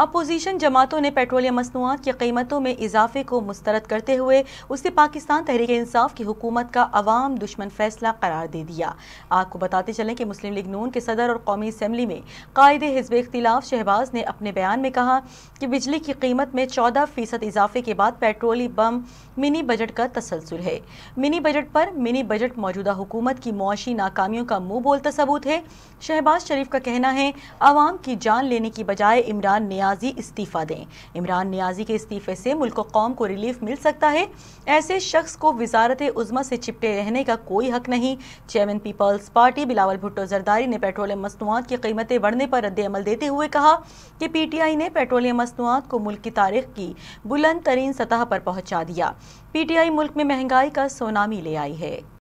opposition जमातों ने petroleum मसनूआत की कीमतों में इजाफे को मुस्तरद करते हुए उसे पाकिस्तान तहरीक इंसाफ की हुकूमत का अवाम दुश्मन फैसला करार दे दिया आपको बताते चलें कि मुस्लिम लीग नून के सदर और कौमी असम्बली में कायद हिजब इख्तिलाफ शहबाज ने अपने बयान में कहा कि बिजली की कीमत में चौदह फीसद इजाफे के बाद पेट्रोलियम मिनी बजट का तसलसल है मिनी बजट पर मिनी बजट मौजूदा हुकूमत की मुआशी नाकामियों का मुंह बोलता सबूत है शहबाज शरीफ का कहना है आवाम की जान लेने की बजाय इमरान नया न्याजी इस्तीफ़ा दें इमरान न्याजी के इस्तीफ़े से मुल्क कौम को रिलीफ मिल सकता है ऐसे शख्स को वजारत उज़मा से चिपटे रहने का कोई हक नहीं चेयरमैन पीपल्स पार्टी बिलावल भुट्टो जरदारी ने पेट्रोलियम मसनूआत की कीमतें बढ़ने पर रद्दमल देते हुए कहा कि पी टी आई ने पेट्रोलियम मसनूआत को मुल्क की तारीख की बुलंद तरीन सतह पर पहुँचा दिया पी टी आई मुल्क में महंगाई का सोनामी ले आई है